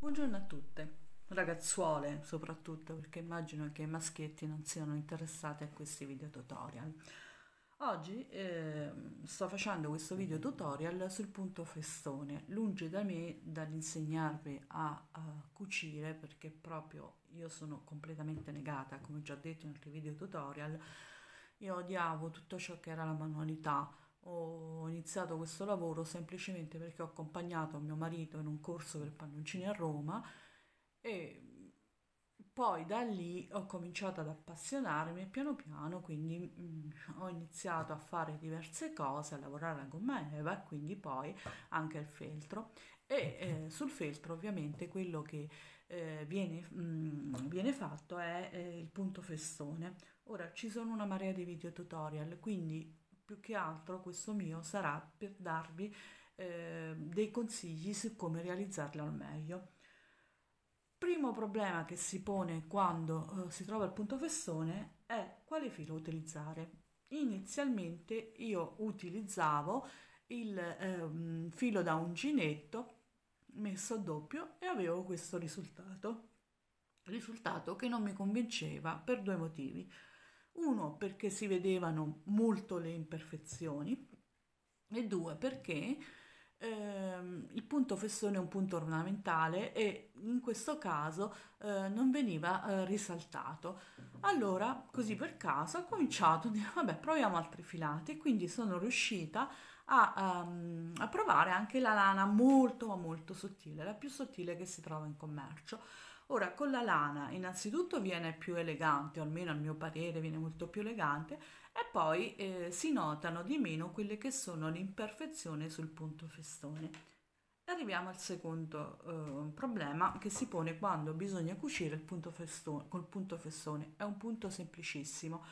Buongiorno a tutte, ragazzuole soprattutto, perché immagino che i maschietti non siano interessati a questi video tutorial. Oggi eh, sto facendo questo video tutorial sul punto festone, lungi da me dall'insegnarvi a, a, cucire perché proprio io sono completamente negata, come ho già detto in altri video tutorial, io odiavo tutto ciò che era la manualità, ho iniziato questo lavoro semplicemente perché ho accompagnato mio marito in un corso per palloncini a Roma e poi da lì ho cominciato ad appassionarmi e piano piano quindi mh, mm, ho iniziato a fare diverse cose, a lavorare la gomma Eva e quindi poi anche al feltro e eh, sul feltro ovviamente quello che eh, viene, mh, mm, viene, fatto è eh, il punto festone. Ora ci sono una marea di video tutorial quindi più che altro questo mio sarà per darvi eh, dei consigli su come realizzarlo al meglio. Primo problema che si pone quando eh, si trova il punto festone è quale filo utilizzare. Inizialmente io utilizzavo il eh, filo da uncinetto messo a doppio e avevo questo risultato. Risultato che non mi convinceva per due motivi. Uno, perché si vedevano molto le imperfezioni e due, perché ehm, il punto fessone è un punto ornamentale e in questo caso eh, non veniva eh, risaltato. Allora, così per caso, ho cominciato a dire, vabbè, proviamo altri filati e quindi sono riuscita a, um, a provare anche la lana molto ma molto sottile, la più sottile che si trova in commercio Ora con la lana innanzitutto viene più elegante, o almeno al mio parere viene molto più elegante, e poi eh, si notano di meno quelle che sono le imperfezioni sul punto festone. Arriviamo al secondo eh, problema che si pone quando bisogna cucire il punto festone, col punto festone. È un punto semplicissimo.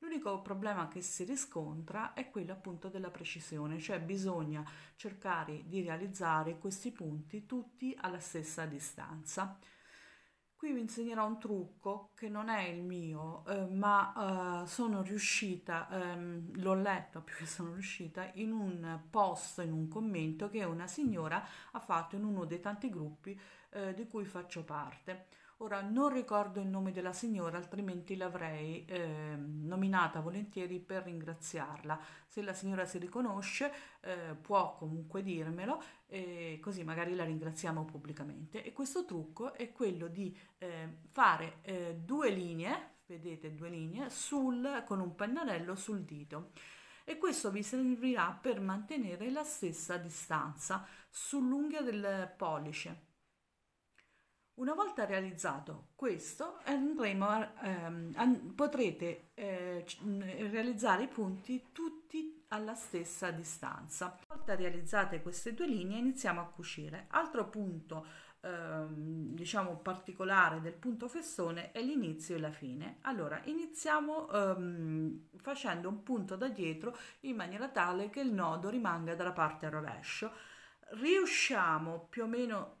L'unico problema che si riscontra è quello appunto della precisione, cioè bisogna cercare di realizzare questi punti tutti alla stessa distanza. Qui vi insegnerò un trucco che non è il mio, eh, ma eh, sono riuscita, ehm, l'ho letto più che sono riuscita, in un post, in un commento che una signora ha fatto in uno dei tanti gruppi eh, di cui faccio parte. Ora non ricordo il nome della signora, altrimenti l'avrei eh, nominata volentieri per ringraziarla. Se la signora si riconosce eh, può comunque dirmelo, eh, così magari la ringraziamo pubblicamente. E questo trucco è quello di ehm, fare eh, due linee, vedete due linee, sul, con un pennarello sul dito e questo vi servirà per mantenere la stessa distanza sull'unghia del pollice una volta realizzato questo, a, ehm, potrete eh, realizzare i punti tutti alla stessa distanza. Una volta realizzate queste due linee, iniziamo a cucire. Altro punto ehm, diciamo particolare del punto fessone è l'inizio e la fine. Allora, iniziamo ehm, facendo un punto da dietro in maniera tale che il nodo rimanga dalla parte a rovescio. Riusciamo più o meno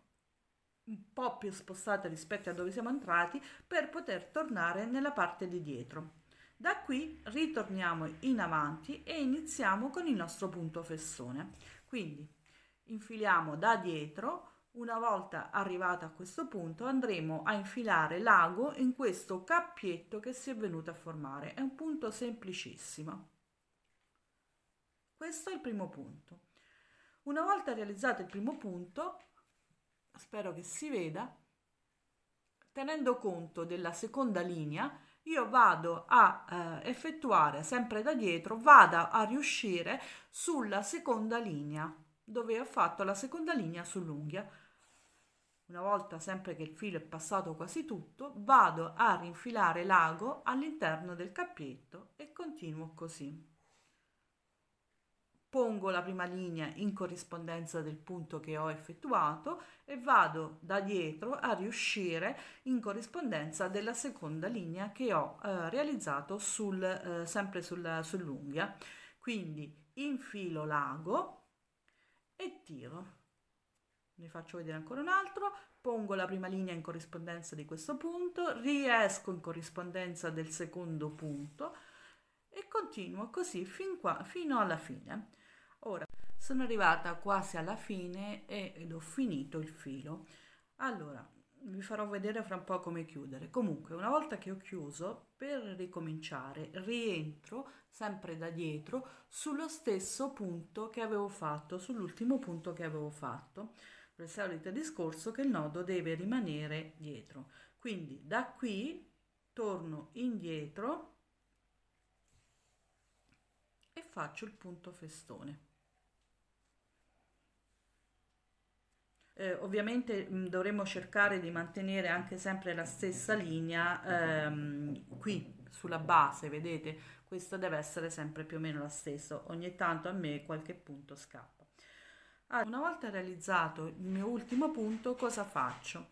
un po' più spostata rispetto a dove siamo entrati per poter tornare nella parte di dietro. Da qui ritorniamo in avanti e iniziamo con il nostro punto fessone. Quindi infiliamo da dietro, una volta arrivata a questo punto andremo a infilare l'ago in questo cappietto che si è venuto a formare. È un punto semplicissimo. Questo è il primo punto. Una volta realizzato il primo punto spero che si veda, tenendo conto della seconda linea, io vado a eh, effettuare sempre da dietro, vado a riuscire sulla seconda linea, dove ho fatto la seconda linea sull'unghia. Una volta sempre che il filo è passato quasi tutto, vado a rinfilare l'ago all'interno del cappietto e continuo così pongo la prima linea in corrispondenza del punto che ho effettuato e vado da dietro a riuscire in corrispondenza della seconda linea che ho eh, realizzato sul, eh, sempre sul, sull'unghia. Quindi infilo l'ago e tiro. Ne faccio vedere ancora un altro, pongo la prima linea in corrispondenza di questo punto, riesco in corrispondenza del secondo punto, Continuo così fin qua, fino alla fine. Ora, sono arrivata quasi alla fine ed ho finito il filo. Allora, vi farò vedere fra un po' come chiudere. Comunque, una volta che ho chiuso, per ricominciare, rientro sempre da dietro sullo stesso punto che avevo fatto, sull'ultimo punto che avevo fatto. Per il solito discorso che il nodo deve rimanere dietro. Quindi da qui torno indietro faccio il punto festone Eh, ovviamente mm, dovremmo cercare di mantenere anche sempre la stessa linea ehm, qui sulla base, vedete? Questa deve essere sempre più o meno la stessa, ogni tanto a me qualche punto scappa. Allora, ah, una volta realizzato il mio ultimo punto, cosa faccio?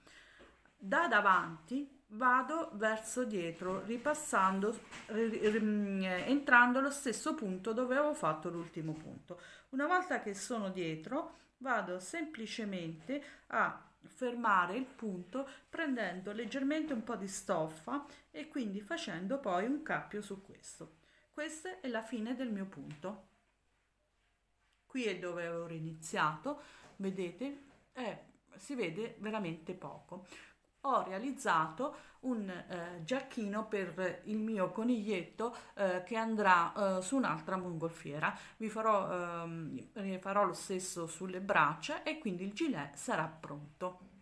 Da davanti vado verso dietro ripassando entrando allo stesso punto dove avevo fatto l'ultimo punto una volta che sono dietro vado semplicemente a fermare il punto prendendo leggermente un po di stoffa e quindi facendo poi un cappio su questo questa è la fine del mio punto qui è dove ho iniziato vedete eh, si vede veramente poco ho realizzato un eh, giacchino per il mio coniglietto eh, che andrà eh, su un'altra mongolfiera vi farò, ehm, farò lo stesso sulle braccia e quindi il gilet sarà pronto